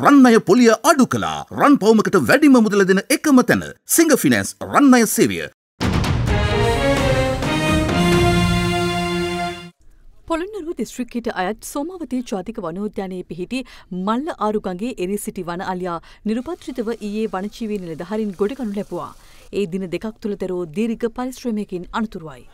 රන්නය පොලිය අඩු කලා රන් පවමකට වැඩිම මුදල දෙන එකම තැන සිංහ ෆිනන්ස් රන්නය සේවිය පොළොන්නරුව දිස්ත්‍රික්කයට අයත් සෝමාවතී ජාතික වනෝද්‍යානයේ පිහිටි මල්ල ආරුගගේ එරි සිටි වන අලියා නිරුපත්‍රිතව ඊයේ වනචීවී නිලධහරින් ගොඩගනු ලැබවා. ඒ දින දෙකක් තුළ තෙරෝ දීර්ඝ පරිශ්‍රමයකින් අනතුරුවයි.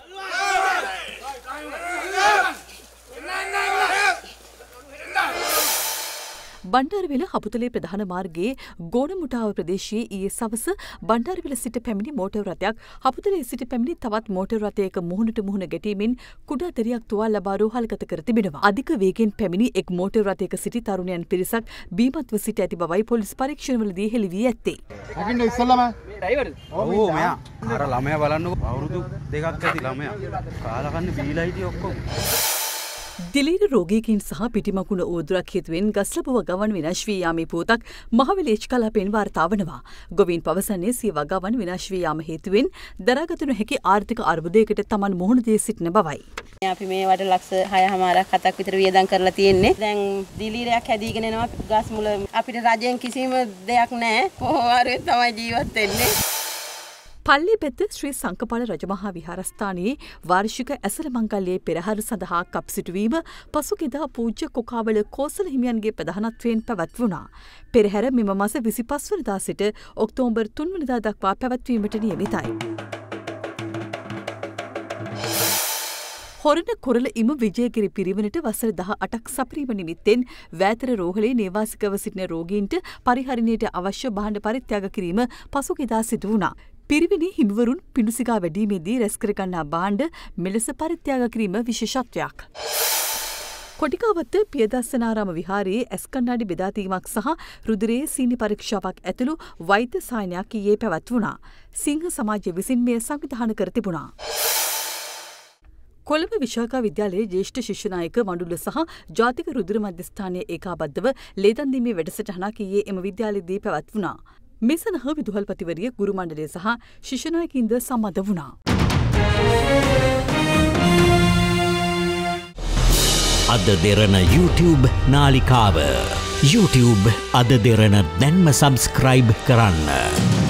බණ්ඩාරවෙල හපුතුලේ ප්‍රධාන මාර්ගයේ ගෝඩමුටාව ප්‍රදේශයේ ඊයේ සවස බණ්ඩාරවෙල සිට පැමිණි මෝටර් රථයක් හපුතුලේ සිට පැමිණි තවත් මෝටර් රථයක මුහුණට මුහුණ ගැටීමෙන් කුඩා දෙරියක් තුවාල ලබා රෝහල්ගත කර තිබෙනවා. අධික වේගෙන් පැමිණි එක් මෝටර් රථයක සිටි තරුණයන් පිරිසක් බීමත්ව සිට ඇති බවයි පොලිස් පරීක්ෂණවලදී හෙළි වී ඇත්තේ. අකින්න ඉස්සලම ඩ්‍රයිවර්ද? ඔව් මෙයා. අර ළමයා බලන්නකො අවුරුදු දෙකක් ඇති ළමයා. කාලා කන්නේ බීලා හිටියේ ඔක්කොම. දිලීර රෝගයකින් සහ පිටිමකුණ ඌදුරක් හේතුවෙන් ගස්ලබව ගවන් විනාශ වී යාමේ පුවතක් මහවැලේච් කලාපයෙන් වාර්තා වනවා. ගොවීන් පවසන්නේ සිය වගවන් විනාශ වී යාම හේතුවෙන් දරාගතනු හැකි ආර්ථික අර්බුදයකට තමන් මුහුණ දී සිටින බවයි. අපි මේ වඩ ලක්ෂ 6හමාරක් 7ක් විතර වියදම් කරලා තියෙන්නේ. දැන් දිලීරයක් හැදීගෙන එනවා ගස් මුල අපිට රජෙන් කිසිම දෙයක් නැහැ. කොහොම හරි තමයි ජීවත් වෙන්නේ. පල්ලි බෙද්ද ශ්‍රී සංකපාල රජමහා විහාරස්ථානයේ වාර්ෂික ඇසර මංගල්ලයේ පෙරහර සඳහා කප්සිටුවීම පසුගෙදා පූජ්‍ය කොකාවල කෝසල හිමියන්ගේ ප්‍රධානත්වයෙන් පැවැත්වුණා. පෙරහැර මෙම මස විසිපස් වනදා සිට ඔක්තෝම්බර් තුන්වනදා දක්වා පැවැත්වීමට නියමිතයි. හොරණ කොරල ඉම විජයගිරි පිරිවනට වසර දහ අටක් සපරීම නිමිත්තෙන් වෑතර රෝහලේ නේවාසිකව සිටින රෝගීන්ට පරිහරණයට අවශ්‍ය බහණ්ඩ පරිත්‍යාග කිරීම පසුගෙදා සිදු වුණා. පිරිවෙනි හිමිවරුන් පිණුසිකා වැඩීමේදී රැස්කරගන්නා බාණ්ඩ මෙලෙස පරිත්‍යාග කිරීම විශේෂත්වයක්. කොටිකාවත්ත පියදස්සනාරාම විහාරයේ ඇස්කන්නාඩි බෙදාතීමක් සහ රුදුරේ සීනි පරීක්ෂාවක් ඇතුළු වෛද්‍ය සායනයක් ඊයේ පැවැත් වුණා. සිංහ සමාජය විසින් මෙය සංවිධාන කර තිබුණා. කොළඹ විශාකා විද්‍යාලයේ ජේෂ්ඨ ශිෂ්‍යනායක මණ්ඩුල සහ ජාතික රුදුර මධ්‍යස්ථානය ඒකාබද්ධව ලේදන්දීමේ වැඩසටහනක් ඊයේ එම විද්‍යාලයේදී පැවැත් වුණා. මේ සඳහා විදුහල්පතිවරිය ගුරු මණ්ඩලය සහ ශිෂ්‍ය නායකින්ද සම්මත වුණා. අද දෙරන YouTube නාලිකාව YouTube අද දෙරන දැන්ම සබස්ක්‍රයිබ් කරන්න.